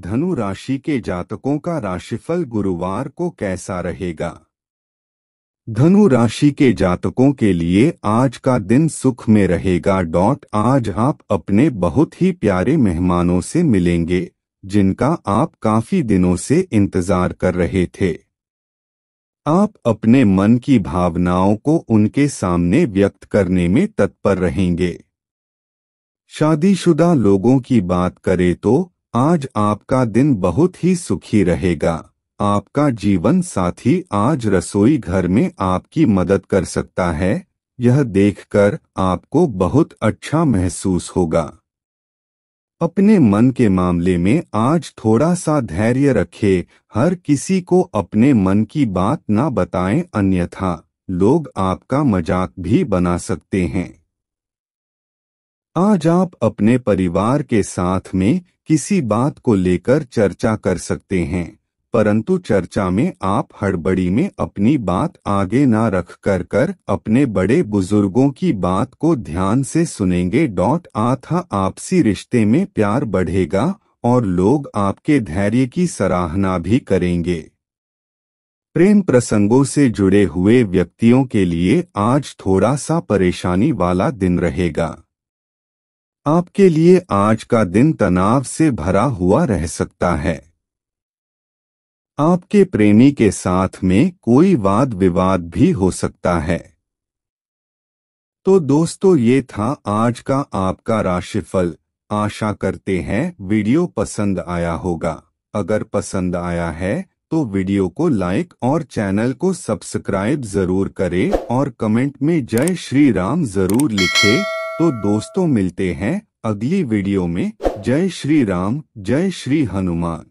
धनु राशि के जातकों का राशिफल गुरुवार को कैसा रहेगा धनु राशि के जातकों के लिए आज का दिन सुख में रहेगा डॉट आज आप अपने बहुत ही प्यारे मेहमानों से मिलेंगे जिनका आप काफी दिनों से इंतजार कर रहे थे आप अपने मन की भावनाओं को उनके सामने व्यक्त करने में तत्पर रहेंगे शादीशुदा लोगों की बात करें तो आज आपका दिन बहुत ही सुखी रहेगा आपका जीवन साथी आज रसोई घर में आपकी मदद कर सकता है यह देखकर आपको बहुत अच्छा महसूस होगा अपने मन के मामले में आज थोड़ा सा धैर्य रखें हर किसी को अपने मन की बात ना बताएं अन्यथा लोग आपका मजाक भी बना सकते हैं आज आप अपने परिवार के साथ में किसी बात को लेकर चर्चा कर सकते हैं परंतु चर्चा में आप हड़बड़ी में अपनी बात आगे ना रख कर कर अपने बड़े बुजुर्गों की बात को ध्यान से सुनेंगे डॉट आथा आपसी रिश्ते में प्यार बढ़ेगा और लोग आपके धैर्य की सराहना भी करेंगे प्रेम प्रसंगों से जुड़े हुए व्यक्तियों के लिए आज थोड़ा सा परेशानी वाला दिन रहेगा आपके लिए आज का दिन तनाव से भरा हुआ रह सकता है आपके प्रेमी के साथ में कोई वाद विवाद भी हो सकता है तो दोस्तों ये था आज का आपका राशिफल आशा करते हैं वीडियो पसंद आया होगा अगर पसंद आया है तो वीडियो को लाइक और चैनल को सब्सक्राइब जरूर करें और कमेंट में जय श्री राम जरूर लिखें तो दोस्तों मिलते हैं अगली वीडियो में जय श्री राम जय श्री हनुमान